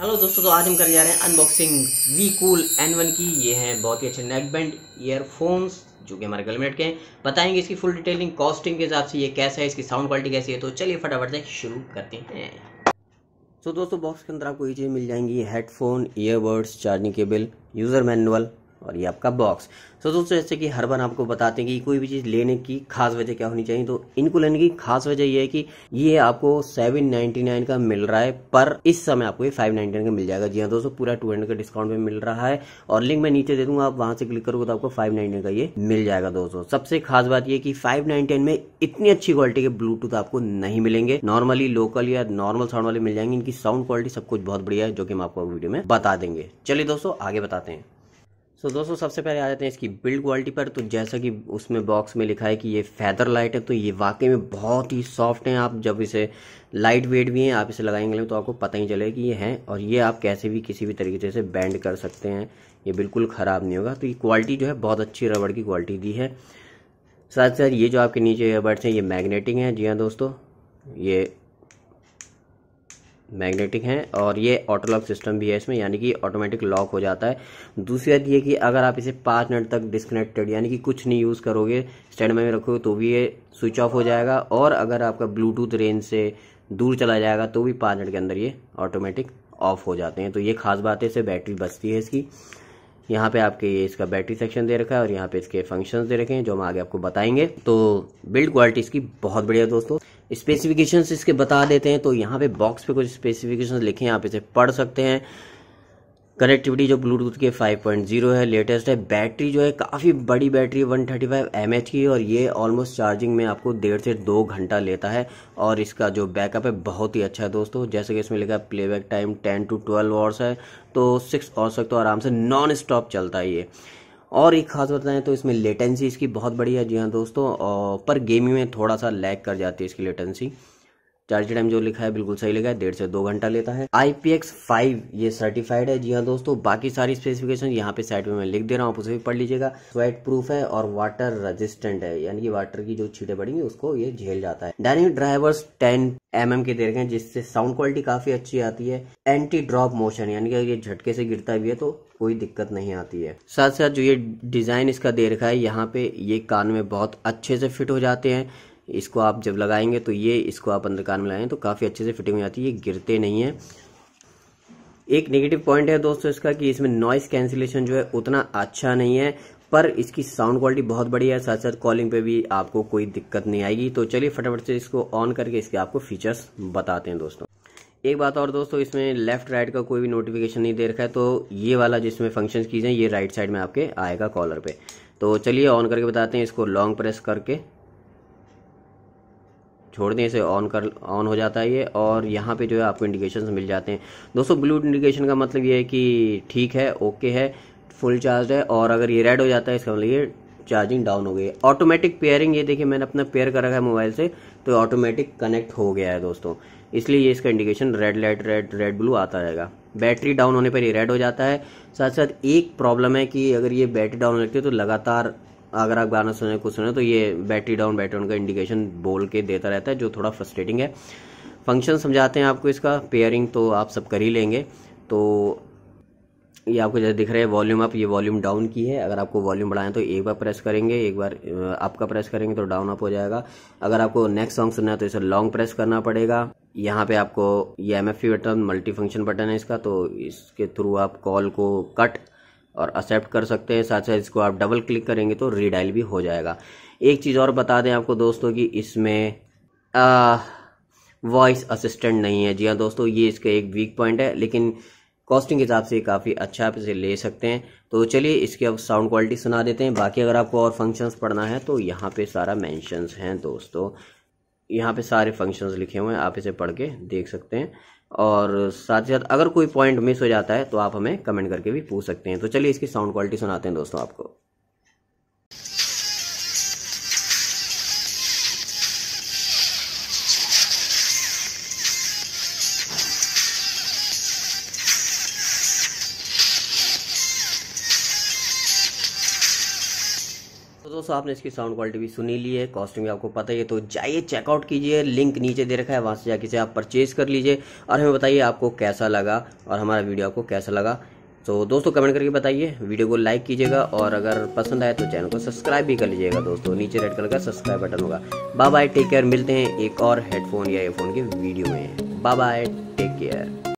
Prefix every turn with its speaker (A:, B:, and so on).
A: hello दोस्तों तो आज हम करने जा रहे हैं unboxing V cool N one की ये हैं बहुत ही अच्छे नेक बैंड ईयरफोन्स जो कि हमारे गलमेट के हैं बताएंगे इसकी फुल डिटेलिंग कॉस्टिंग के हिसाब से ये कैसा है इसकी साउंड क्वालिटी कैसी है तो चलिए फटाफट से शुरू करते हैं सो तो दोस्तों बॉक्स के अंदर आपको ये चीज़ें मिल जाएंगी headphone earbuds charging cable user manual और ये आपका बॉक्स तो दोस्तों जैसे कि हर बार आपको बताते हैं कि कोई भी चीज़ लेने की खास वजह क्या होनी चाहिए तो इनको लेने की खास वजह ये है कि ये आपको सेवन नाइन का मिल रहा है पर इस समय आपको ये फाइव का मिल जाएगा जी हाँ दोस्तों पूरा टू हंड्रेड का डिस्काउंट में मिल रहा है और लिंक मैं नीचे दे दूंगा आप वहां से क्लिक करोगे तो आपको फाइव का ये मिल जाएगा दोस्तों सबसे खास बात यह कि फाइव में इतनी अच्छी क्वालिटी के ब्लूटूथ आपको नहीं मिलेंगे नॉर्मली लोकल या नॉर्मल साउंड वाले मिल जाएंगे इनकी साउंड क्वालिटी सब कुछ बहुत बढ़िया है जो कि हम आपको वीडियो में बता देंगे चलिए दोस्तों आगे बताते हैं सो so, दोस्तों सबसे पहले आ जाते हैं इसकी बिल्ड क्वालिटी पर तो जैसा कि उसमें बॉक्स में लिखा है कि ये फैदर लाइट है तो ये वाकई में बहुत ही सॉफ्ट हैं आप जब इसे लाइट वेट भी हैं आप इसे लगाएंगे तो आपको पता ही चलेगा कि ये हैं और ये आप कैसे भी किसी भी तरीके से बैंड कर सकते हैं ये बिल्कुल ख़राब नहीं होगा तो ये क्वालिटी जो है बहुत अच्छी रबड़ की क्वालिटी दी है साथ साथ ये जो आपके नीचे ईयरबड्स हैं ये मैग्नेटिक हैं जी हाँ दोस्तों ये मैग्नेटिक हैं और ये ऑटो लॉक सिस्टम भी है इसमें यानी कि ऑटोमेटिक लॉक हो जाता है दूसरी बात ये कि अगर आप इसे पाँच मिनट तक डिस्कनेक्टेड यानी कि कुछ नहीं यूज़ करोगे स्टैंड में रखोगे तो भी ये स्विच ऑफ हो जाएगा और अगर आपका ब्लूटूथ रेंज से दूर चला जाएगा तो भी पाँच मिनट के अंदर ये ऑटोमेटिक ऑफ हो जाते हैं तो ये खास बात है इससे बैटरी बचती है इसकी यहाँ पे आपके ये इसका बैटरी सेक्शन दे रखा है और यहाँ पे इसके फंक्शंस दे रखे हैं जो हम आगे आपको बताएंगे तो बिल्ड क्वालिटी इसकी बहुत बढ़िया दोस्तों स्पेसिफिकेशन इसके बता देते हैं तो यहाँ पे बॉक्स पे कुछ स्पेसिफिकेशन लिखे हैं आप इसे पढ़ सकते हैं कनेक्टिविटी जो ब्लूटूथ के 5.0 है लेटेस्ट है बैटरी जो है काफ़ी बड़ी बैटरी है 135 एमएच की और ये ऑलमोस्ट चार्जिंग में आपको डेढ़ से दो घंटा लेता है और इसका जो बैकअप है बहुत ही अच्छा है दोस्तों जैसे कि इसमें लिखा है प्लेबैक टाइम 10 टू 12 आवर्स है तो सिक्स आवर्स तक तो आराम से नॉन स्टॉप चलता है ये और एक खास बताएं तो इसमें लेटेंसी इसकी बहुत बढ़िया जी हाँ दोस्तों पर गेमिंग में थोड़ा सा लैग कर जाती है इसकी लेटेंसी चार्ज टाइम जो लिखा है बिल्कुल सही लिखा है डेढ़ से दो घंटा लेता है IPX5 फाइव ये सर्टिफाइड है जी हाँ दोस्तों बाकी सारी स्पेसिफिकेशन यहाँ पे साइड में मैं लिख दे रहा हूँ आप उसे भी पढ़ लीजिएगा स्वेट प्रूफ है और वाटर रेजिस्टेंट है यानी कि वाटर की जो छीटे पड़ेंगी उसको ये झेल जाता है डायनिंग ड्राइवर्स टेन एम के दे रखे हैं जिससे साउंड क्वालिटी काफी अच्छी आती है एंटी ड्रॉप मोशन यानी कि ये झटके से गिरता भी है तो कोई दिक्कत नहीं आती है साथ साथ जो ये डिज़ाइन इसका दे रखा है यहाँ पे ये कान में बहुत अच्छे से फिट हो जाते हैं इसको आप जब लगाएंगे तो ये इसको आप अंदर कान में लगाएंगे तो काफ़ी अच्छे से फिटिंग हो जाती है ये गिरते नहीं है एक नेगेटिव पॉइंट है दोस्तों इसका कि इसमें नॉइस कैंसिलेशन जो है उतना अच्छा नहीं है पर इसकी साउंड क्वालिटी बहुत बढ़िया है साथ साथ कॉलिंग पे भी आपको कोई दिक्कत नहीं आएगी तो चलिए फटाफट से इसको ऑन करके इसके आपको फीचर्स बताते हैं दोस्तों एक बात और दोस्तों इसमें लेफ्ट राइट का कोई भी नोटिफिकेशन नहीं दे रखा है तो ये वाला जिसमें फंक्शन की जाए ये राइट साइड में आपके आएगा कॉलर पे तो चलिए ऑन करके बताते हैं इसको लॉन्ग प्रेस करके छोड़ने से ऑन कर ऑन हो जाता है ये और यहाँ पे जो है आपको इंडिकेशन मिल जाते हैं दोस्तों ब्लू इंडिकेशन का मतलब ये है कि ठीक है ओके है फुल चार्ज है और अगर ये रेड हो जाता है इसका मतलब ये चार्जिंग डाउन हो गई है ऑटोमेटिक पेयरिंग ये देखिए मैंने अपना पेयर कर रखा है मोबाइल से तो ऑटोमेटिक कनेक्ट हो गया है दोस्तों इसलिए ये इसका indication red light red red blue आता रहेगा बैटरी डाउन होने पर ये रेड हो जाता है साथ साथ एक प्रॉब्लम है कि अगर ये बैटरी डाउन होती है तो लगातार अगर आप गाना सुने कुछ सुने तो ये बैटरी डाउन बैटरी डाउन का इंडिकेशन बोल के देता रहता है जो थोड़ा फ्रस्ट्रेटिंग है फंक्शन समझाते हैं आपको इसका पेयरिंग तो आप सब कर ही लेंगे तो ये आपको जैसे दिख रहा है वॉल्यूम अप ये वॉल्यूम डाउन की है अगर आपको वॉल्यूम बढ़ाएं तो एक बार प्रेस करेंगे एक बार आपका प्रेस करेंगे तो डाउन अप हो जाएगा अगर आपको नेक्स्ट सॉन्ग सुनना है तो इसे लॉन्ग प्रेस करना पड़ेगा यहाँ पे आपको ये M button multi function button है इसका तो इसके थ्रू आप कॉल को कट और एक्सेप्ट कर सकते हैं साथ साथ इसको आप डबल क्लिक करेंगे तो रीडाइल भी हो जाएगा एक चीज़ और बता दें आपको दोस्तों कि इसमें वॉइस असिस्टेंट नहीं है जी हाँ दोस्तों ये इसका एक वीक पॉइंट है लेकिन कॉस्टिंग के हिसाब से काफ़ी अच्छा आप इसे ले सकते हैं तो चलिए इसकी अब साउंड क्वालिटी सुना देते हैं बाकी अगर आपको और फंक्शंस पढ़ना है तो यहाँ पे सारा मेंशंस हैं दोस्तों यहाँ पे सारे फंक्शंस लिखे हुए हैं आप इसे पढ़ के देख सकते हैं और साथ ही साथ अगर कोई पॉइंट मिस हो जाता है तो आप हमें कमेंट करके भी पूछ सकते हैं तो चलिए इसकी साउंड क्वालिटी सुनाते हैं दोस्तों आपको तो दोस्तों आपने इसकी साउंड क्वालिटी भी सुनी ली है कॉस्टिंग भी आपको पता ही है तो जाइए चेकआउट कीजिए लिंक नीचे दे रखा है वहाँ से जाके से आप परचेज कर लीजिए और हमें बताइए आपको कैसा लगा और हमारा वीडियो आपको कैसा लगा तो दोस्तों कमेंट करके बताइए वीडियो को लाइक कीजिएगा और अगर पसंद आए तो चैनल को सब्सक्राइब भी कर लीजिएगा दोस्तों नीचे रेड कलर का सब्सक्राइब बटन होगा बाय बाय टेक केयर मिलते हैं एक और हेडफोन या एयरफोन के वीडियो में बाय बाय टेक केयर